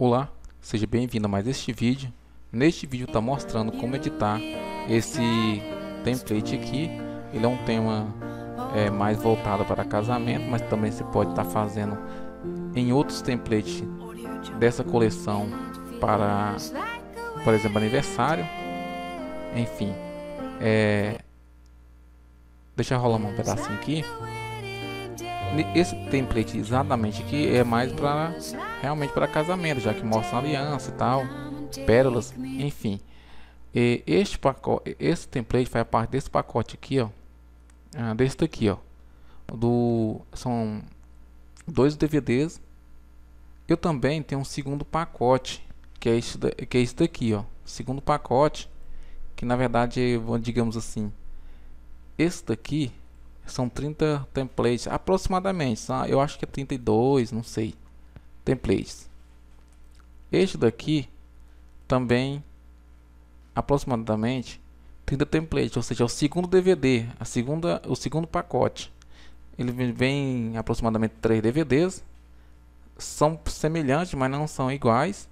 Olá, seja bem-vindo a mais este vídeo. Neste vídeo está mostrando como editar esse template aqui. Ele é um tema é, mais voltado para casamento, mas também você pode estar tá fazendo em outros templates dessa coleção para, por exemplo, aniversário. Enfim, é... deixa rolar um pedacinho aqui esse template exatamente aqui é mais para realmente para casamento, já que mostra aliança e tal, pérolas, enfim. E este pacote, esse template faz parte desse pacote aqui, ó, ah, desse daqui, ó, do são dois DVDs. Eu também tenho um segundo pacote que é este que é esse daqui, ó, segundo pacote que na verdade, digamos assim, esse daqui são 30 templates, aproximadamente. Eu acho que é 32, não sei. Templates. Este daqui também aproximadamente 30 templates, ou seja, é o segundo DVD, a segunda, o segundo pacote. Ele vem aproximadamente 3 DVDs. São semelhantes, mas não são iguais.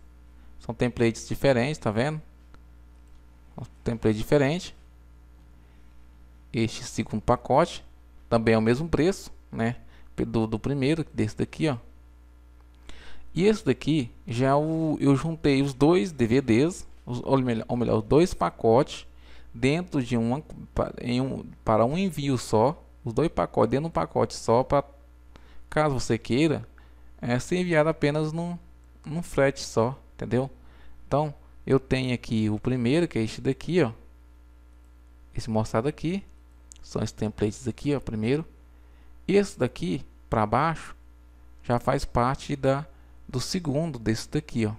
São templates diferentes, tá vendo? Um template diferente. Este segundo pacote também é o mesmo preço, né? Do, do primeiro, desse daqui, ó. E esse daqui, já é o, eu juntei os dois DVDs, os, ou, melhor, ou melhor, os dois pacotes dentro de uma, em um, para um envio só, os dois pacotes dentro de um pacote só, para caso você queira, é, ser enviado apenas num, num frete só, entendeu? Então, eu tenho aqui o primeiro, que é este daqui, ó. Esse mostrado aqui são esses templates aqui, ó, primeiro. Esse daqui para baixo já faz parte da do segundo desse daqui, ó,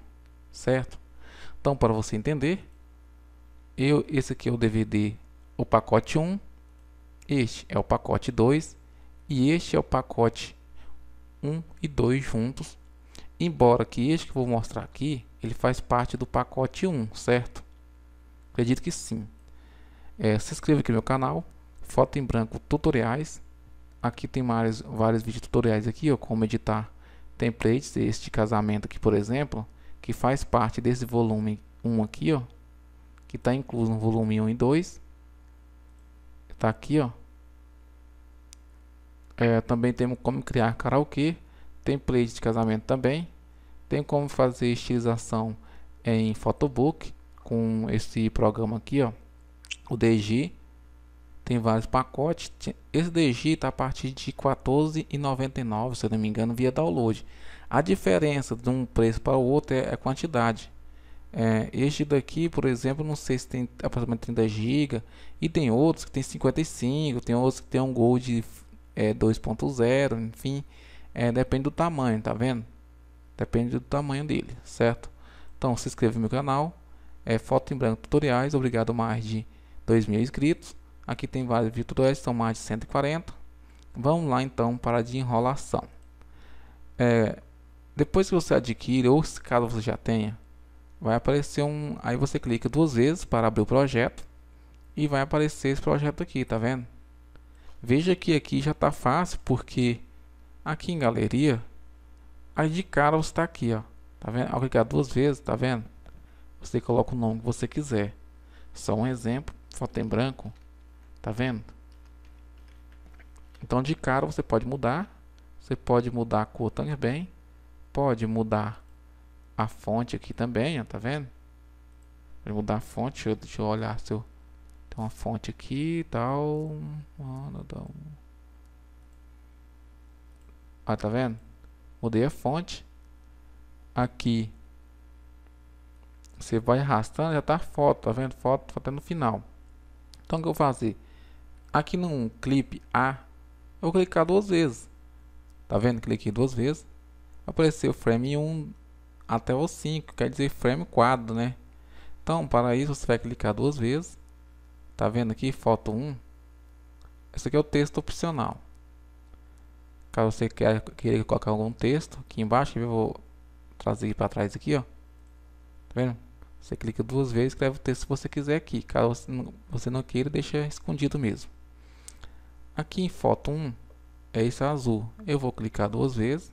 certo? Então, para você entender, eu esse aqui é o DVD, o pacote 1, este é o pacote 2 e este é o pacote 1 e 2 juntos. Embora que este que eu vou mostrar aqui, ele faz parte do pacote 1, certo? Acredito que sim. É, se inscreva aqui no meu canal, foto em branco tutoriais aqui tem vários, vários vídeos tutoriais aqui ó, como editar templates este casamento aqui por exemplo que faz parte desse volume 1 aqui ó que está incluso no volume 1 e 2 está aqui ó é, também temos como criar karaokê template de casamento também tem como fazer estilização em photobook com esse programa aqui ó o DG tem vários pacotes. Esse DG está a partir de 14,99, se eu não me engano, via download. A diferença de um preço para o outro é a é quantidade. É, este daqui, por exemplo, não sei se tem aproximadamente 30 GB e tem outros que tem 55, tem outros que tem um Gold é, 2.0, enfim, é, depende do tamanho, tá vendo? Depende do tamanho dele, certo? Então se inscreva no meu canal, é Foto em Branco Tutoriais, obrigado mais de 2 mil inscritos. Aqui tem vários tutoriais, são mais de 140. Vamos lá então para de enrolação. É, depois que você adquire, ou se caso você já tenha, vai aparecer um. Aí você clica duas vezes para abrir o projeto e vai aparecer esse projeto aqui, tá vendo? Veja que aqui já está fácil porque aqui em galeria, aí de cara você está aqui, ó. Tá vendo? Ao clicar duas vezes, tá vendo? Você coloca o nome que você quiser. Só um exemplo, foto em branco. Tá vendo? Então, de cara, você pode mudar. Você pode mudar a cor também. Pode mudar a fonte aqui também, ó, tá vendo? Pode mudar a fonte. Deixa eu, deixa eu olhar se eu... Tem uma fonte aqui e tal. Ah, tá vendo? Mudei a fonte. Aqui. Você vai arrastando, já tá a foto, tá vendo? Foto até no final. Então, o que eu vou fazer? Aqui no clipe A, eu vou clicar duas vezes. Tá vendo? Cliquei duas vezes. Apareceu frame 1 até o 5, quer dizer frame 4, né? Então, para isso, você vai clicar duas vezes. Tá vendo aqui? Foto 1. Esse aqui é o texto opcional. Caso você queira, queira colocar algum texto aqui embaixo, eu vou trazer para trás aqui, ó. Tá vendo? Você clica duas vezes, escreve o texto que você quiser aqui. Caso você não queira, deixa escondido mesmo. Aqui em foto 1 é esse azul. Eu vou clicar duas vezes.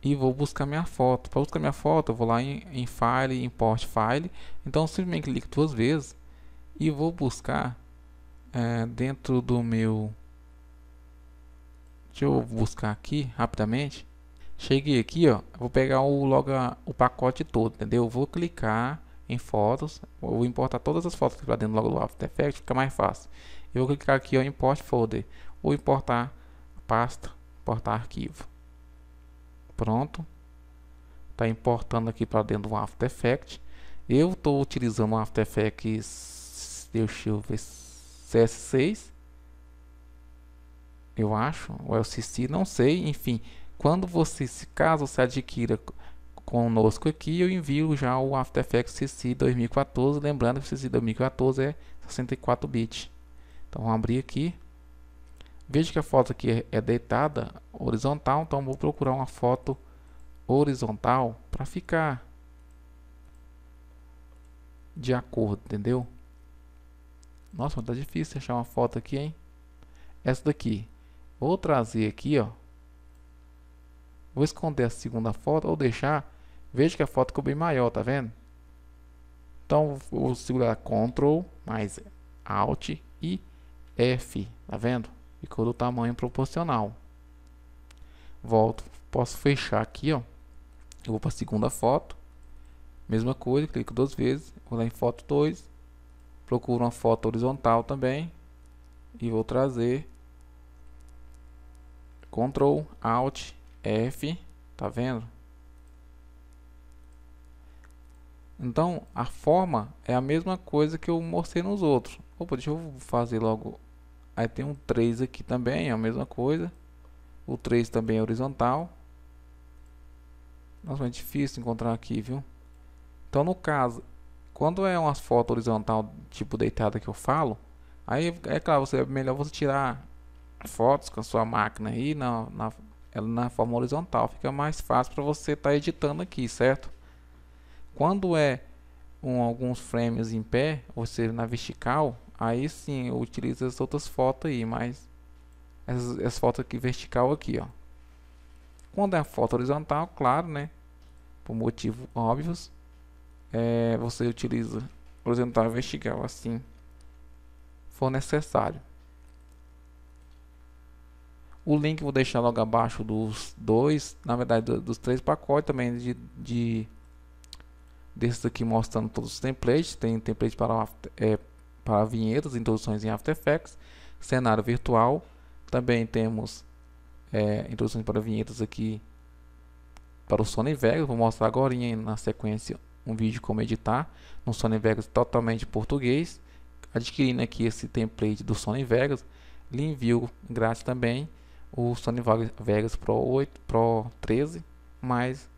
E vou buscar minha foto. Para buscar minha foto, eu vou lá em, em File, Import File. Então, simplesmente clico duas vezes. E vou buscar é, dentro do meu... Deixa eu buscar aqui, rapidamente. Cheguei aqui, ó. Vou pegar o, logo o pacote todo, entendeu? Vou clicar em fotos, eu vou importar todas as fotos que dentro logo do After Effects, fica mais fácil. Eu vou clicar aqui em Import Folder, ou importar pasta, importar arquivo. Pronto. Está importando aqui para dentro do After Effects. Eu estou utilizando o After Effects, deixa eu ver, CS6. Eu acho, ou é o CC, não sei, enfim. Quando você, se caso você adquira conosco aqui, eu envio já o After Effects CC 2014, lembrando que o CC 2014 é 64 bits. Então vamos abrir aqui. Veja que a foto aqui é, é deitada horizontal, então vou procurar uma foto horizontal para ficar de acordo, entendeu? Nossa, mas tá difícil achar uma foto aqui, hein? Essa daqui. Vou trazer aqui, ó. Vou esconder a segunda foto ou deixar Veja que a foto ficou bem maior, tá vendo? Então, vou segurar Ctrl, mais Alt e F, tá vendo? Ficou do tamanho proporcional. Volto, posso fechar aqui, ó. Eu vou para a segunda foto. Mesma coisa, clico duas vezes, vou lá em foto 2. Procuro uma foto horizontal também. E vou trazer Ctrl, Alt, F, tá vendo? Então, a forma é a mesma coisa que eu mostrei nos outros. Opa, deixa eu fazer logo. Aí tem um 3 aqui também, é a mesma coisa. O 3 também é horizontal. Nossa, é difícil encontrar aqui, viu? Então, no caso, quando é umas fotos horizontal, tipo deitada que eu falo, aí é claro, você, é melhor você tirar fotos com a sua máquina aí na, na, na forma horizontal. Fica mais fácil para você estar tá editando aqui, certo? Quando é um, alguns frames em pé, ou seja, na vertical, aí sim eu utilizo as outras fotos aí, mas essas, essas fotos aqui vertical aqui, ó. Quando é a foto horizontal, claro, né? Por motivos óbvios, é, você utiliza horizontal e vertical assim for necessário. O link vou deixar logo abaixo dos dois, na verdade dos três pacotes também de, de Desses aqui mostrando todos os templates. Tem template para, é, para vinhetas, introduções em After Effects, cenário virtual. Também temos é, introduções para vinhetas aqui para o Sony Vegas. Vou mostrar agora na sequência um vídeo como editar no Sony Vegas totalmente português. Adquirindo aqui esse template do Sony Vegas. Lhe envio grátis também o Sony Vegas Pro 8, Pro 13, mais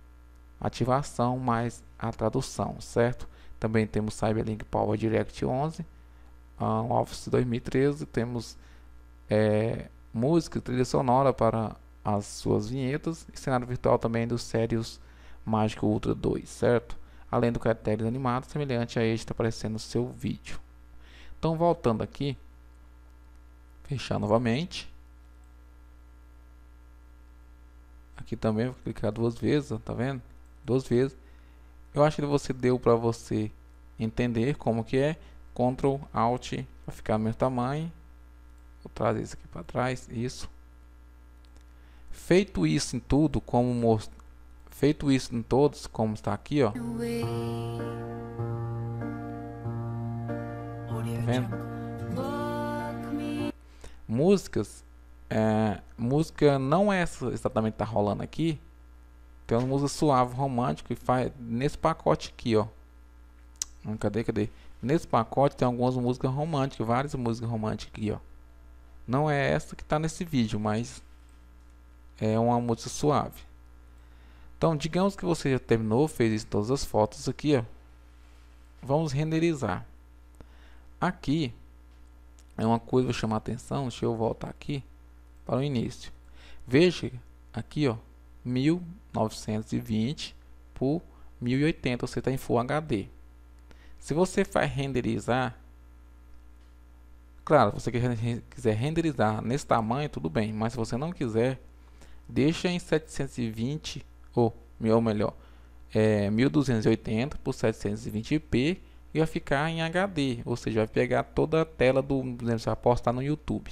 ativação mais a tradução, certo? Também temos Cyberlink Power Direct 11, um ah, Office 2013, temos é, música, trilha sonora para as suas vinhetas e cenário virtual também dos Sérios Mágico Ultra 2, certo? Além do caracteres animado semelhante a este aparecendo no seu vídeo. Então voltando aqui, fechar novamente. Aqui também vou clicar duas vezes, tá vendo? duas vezes. Eu acho que você deu para você entender como que é. Ctrl Alt para ficar no meu tamanho. Vou trazer isso aqui para trás, isso. Feito isso em tudo, como most... feito isso em todos, como está aqui, ó. Tá vendo? Músicas, é... música não é essa exatamente que tá rolando aqui, tem uma música suave, romântica e faz nesse pacote aqui, ó. Hum, cadê, cadê? Nesse pacote tem algumas músicas românticas, várias músicas românticas aqui, ó. Não é essa que tá nesse vídeo, mas é uma música suave. Então, digamos que você já terminou, fez todas as fotos aqui, ó. Vamos renderizar. Aqui é uma coisa que vou chamar a atenção, deixa eu voltar aqui para o início. Veja aqui, ó, 1920 por 1080, você está em Full HD. Se você vai renderizar, claro, se você quiser renderizar nesse tamanho, tudo bem, mas se você não quiser, deixa em 720 ou, ou melhor, é, 1280 por 720p e vai ficar em HD, ou seja, vai pegar toda a tela do, por exemplo, você vai postar no YouTube,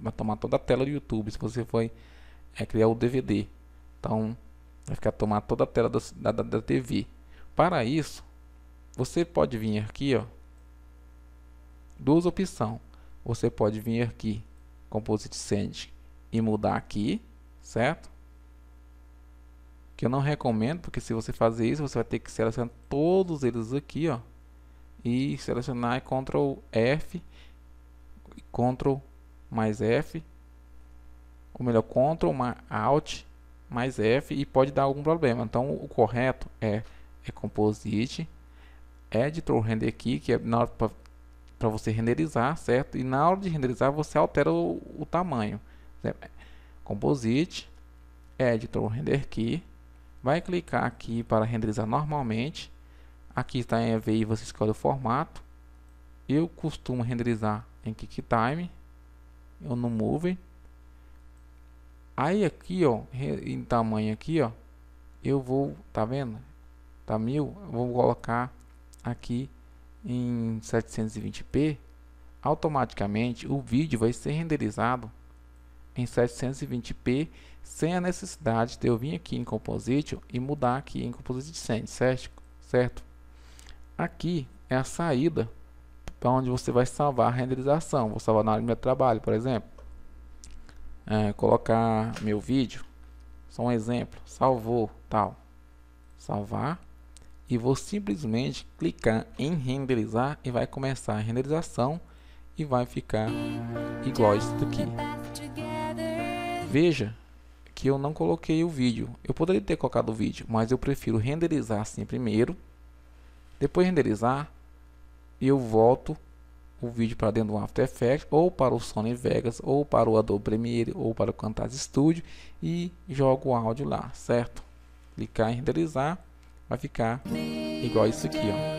vai tomar toda a tela do YouTube se você for é, criar o DVD. Então, vai ficar tomar toda a tela do, da, da TV. Para isso, você pode vir aqui, ó, duas opções. Você pode vir aqui, Composite Send, e mudar aqui, certo? Que eu não recomendo, porque se você fazer isso, você vai ter que selecionar todos eles aqui, ó. E selecionar Ctrl F, Ctrl mais F, ou melhor, Ctrl mais Alt, mais f e pode dar algum problema. Então o correto é, é composite, é editor render Key, que é na hora para você renderizar, certo? E na hora de renderizar você altera o, o tamanho. Composite, é editor render key, vai clicar aqui para renderizar normalmente. Aqui está em EVI, você escolhe o formato. Eu costumo renderizar em QuickTime, ou no Movie. Aí aqui, ó, em tamanho aqui, ó, eu vou, tá vendo? Tá mil, vou colocar aqui em 720p. Automaticamente o vídeo vai ser renderizado em 720p sem a necessidade de eu vir aqui em Composite e mudar aqui em Composite Send, certo? certo? Aqui é a saída para onde você vai salvar a renderização. Vou salvar na área do meu trabalho, por exemplo é, colocar meu vídeo, só um exemplo, salvou, tal, salvar e vou simplesmente clicar em renderizar e vai começar a renderização e vai ficar igual a isso daqui. Veja que eu não coloquei o vídeo. Eu poderia ter colocado o vídeo, mas eu prefiro renderizar assim primeiro, depois renderizar e eu volto o vídeo para dentro do After Effects ou para o Sony Vegas ou para o Adobe Premiere ou para o Camtasia Studio e jogo o áudio lá, certo? Clicar em renderizar, vai ficar igual isso aqui, ó.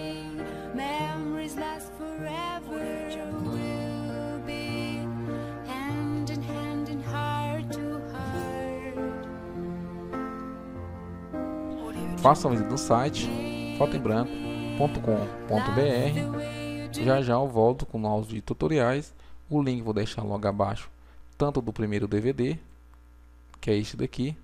Faça o visita no site fotoembranco.com.br já já eu volto com novos vídeos tutoriais. O link vou deixar logo abaixo, tanto do primeiro DVD, que é este daqui,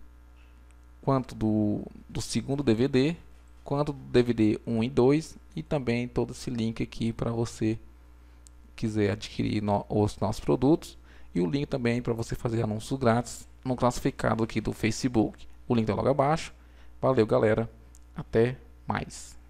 quanto do, do segundo DVD, quanto do DVD 1 e 2 e também todo esse link aqui para você quiser adquirir no, os nossos produtos e o link também para você fazer anúncios grátis no classificado aqui do Facebook. O link está logo abaixo. Valeu, galera. Até mais.